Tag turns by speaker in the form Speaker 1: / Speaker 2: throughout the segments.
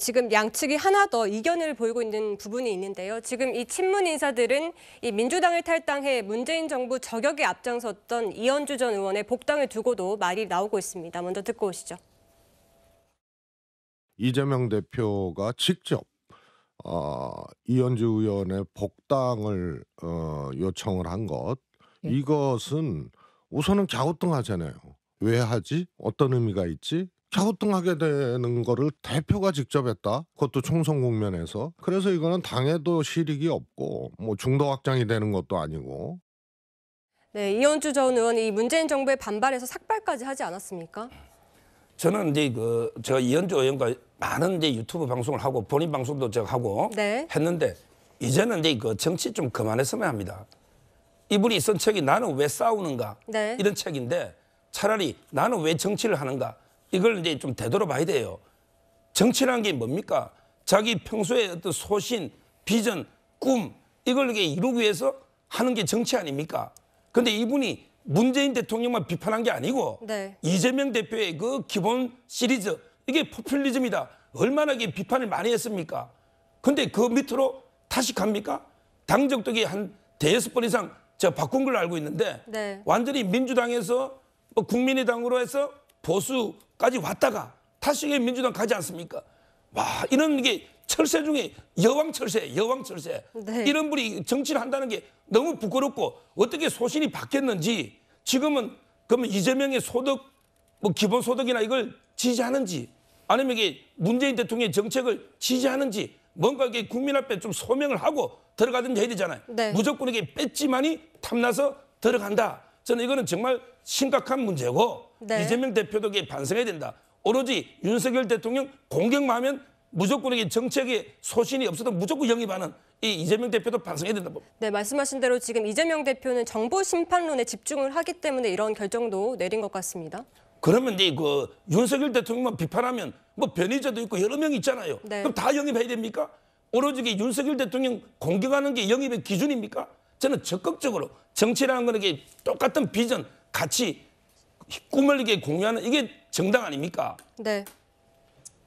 Speaker 1: 지금 양측이 하나 더 이견을 보이고 있는 부분이 있는데요. 지금 이 친문 인사들은 이 민주당을 탈당해 문재인 정부 저격에 앞장섰던 이현주 전 의원의 복당을 두고도 말이 나오고 있습니다. 먼저 듣고 오시죠.
Speaker 2: 이재명 대표가 직접 어, 이현주 의원의 복당을 어, 요청을 한 것, 예. 이것은 우선은 갸우뚱하잖아요. 왜 하지? 어떤 의미가 있지? 샤우팅하게 되는 거를 대표가 직접 했다. 그것도 총선 국면에서. 그래서 이거는 당에도 실익이 없고 뭐 중도 확장이
Speaker 3: 되는 것도 아니고.
Speaker 1: 네, 이현주 전 의원이 문재인 정부에 반발해서 삭발까지 하지 않았습니까?
Speaker 3: 저는 이제 그 제가 이현주 의원과 많은 이제 유튜브 방송을 하고 본인 방송도 제가 하고 네. 했는데 이제는 이제 그 정치 좀 그만했으면 합니다. 이분이 쓴 책이 나는 왜 싸우는가 네. 이런 책인데 차라리 나는 왜 정치를 하는가 이걸 이제 좀 되돌아봐야 돼요. 정치라는 게 뭡니까? 자기 평소에 어떤 소신, 비전, 꿈 이걸 이게 렇 이루기 위해서 하는 게 정치 아닙니까? 근데 이분이 문재인 대통령만 비판한 게 아니고 네. 이재명 대표의 그 기본 시리즈 이게 포퓰리즘이다. 얼마나 이게 비판을 많이 했습니까? 근데 그 밑으로 다시 갑니까? 당적독이 한 대여섯 번 이상 제가 바꾼 걸로 알고 있는데 네. 완전히 민주당에서 뭐 국민의당으로 해서 보수 까지 왔다가 다시 민주당 가지 않습니까? 와 이런 게 철새 중에 여왕 철새, 여왕 철새 네. 이런 분이 정치를 한다는 게 너무 부끄럽고 어떻게 소신이 바뀌었는지 지금은 그러면 이재명의 소득 뭐 기본 소득이나 이걸 지지하는지 아니면 이게 문재인 대통령의 정책을 지지하는지 뭔가 이게 국민 앞에 좀 소명을 하고 들어가든지 해야 되잖아요. 네. 무조건 이게 뺏지만이 탐나서 들어간다. 저는 이거는 정말 심각한 문제고 네. 이재명 대표도 반성해야 된다. 오로지 윤석열 대통령 공격만 하면 무조건 이게 정책에 소신이 없어도 무조건 영입하는 이 이재명 대표도 반성해야 된다.
Speaker 1: 네, 말씀하신 대로 지금 이재명 대표는 정보 심판론에 집중을 하기 때문에 이런 결정도 내린 것 같습니다.
Speaker 3: 그러면 이제 그 윤석열 대통령만 비판하면 뭐 변희재도 있고 여러 명 있잖아요. 네. 그럼 다 영입해야 됩니까? 오로지 게 윤석열 대통령 공격하는 게 영입의 기준입니까? 저는 적극적으로 정치라는 거는 똑같은 비전, 가치, 꿈을 이게 렇 공유하는 이게 정당 아닙니까? 네.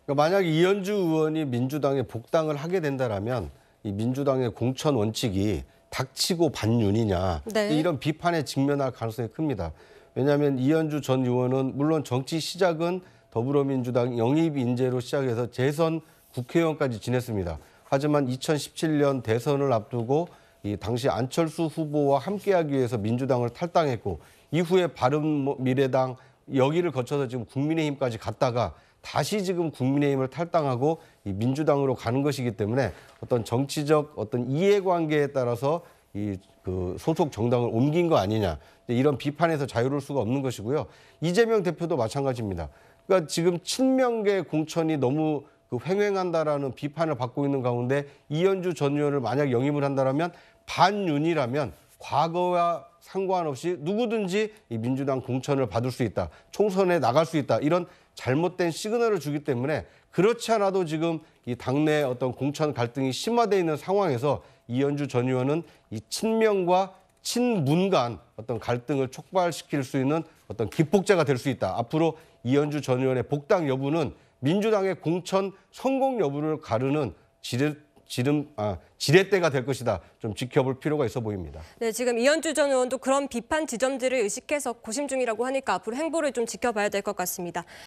Speaker 3: 그러니까 만약 이현주 의원이
Speaker 2: 민주당에 복당을 하게 된다라면 이 민주당의 공천 원칙이 닥치고 반윤이냐 네. 이런 비판에 직면할 가능성이 큽니다. 왜냐하면 이현주 전 의원은 물론 정치 시작은 더불어민주당 영입 인재로 시작해서 재선 국회의원까지 지냈습니다. 하지만 2017년 대선을 앞두고 이 당시 안철수 후보와 함께하기 위해서 민주당을 탈당했고 이후에 바른미래당 뭐 여기를 거쳐서 지금 국민의힘까지 갔다가 다시 지금 국민의힘을 탈당하고 이 민주당으로 가는 것이기 때문에 어떤 정치적 어떤 이해관계에 따라서 이 그 소속 정당을 옮긴 거 아니냐 이런 비판에서 자유로울 수가 없는 것이고요 이재명 대표도 마찬가지입니다. 그러니까 지금 친명계 공천이 너무 그 횡행한다라는 비판을 받고 있는 가운데 이현주 전 의원을 만약 영입을 한다라면 반윤이라면 과거와 상관없이 누구든지 이 민주당 공천을 받을 수 있다. 총선에 나갈 수 있다. 이런 잘못된 시그널을 주기 때문에 그렇지 않아도 지금 이 당내 어떤 공천 갈등이 심화돼 있는 상황에서 이현주 전 의원은 이 친명과 친문 간 어떤 갈등을 촉발시킬 수 있는 어떤 기폭제가 될 수 있다. 앞으로 이현주 전 의원의 복당 여부는 민주당의 공천 성공 여부를 가르는 지렛 지름 아, 지렛대가 될 것이다. 좀 지켜볼 필요가 있어 보입니다.
Speaker 1: 네, 지금 이현주 전 의원도 그런 비판 지점들을 의식해서 고심 중이라고 하니까 앞으로 행보를 좀 지켜봐야 될 것 같습니다.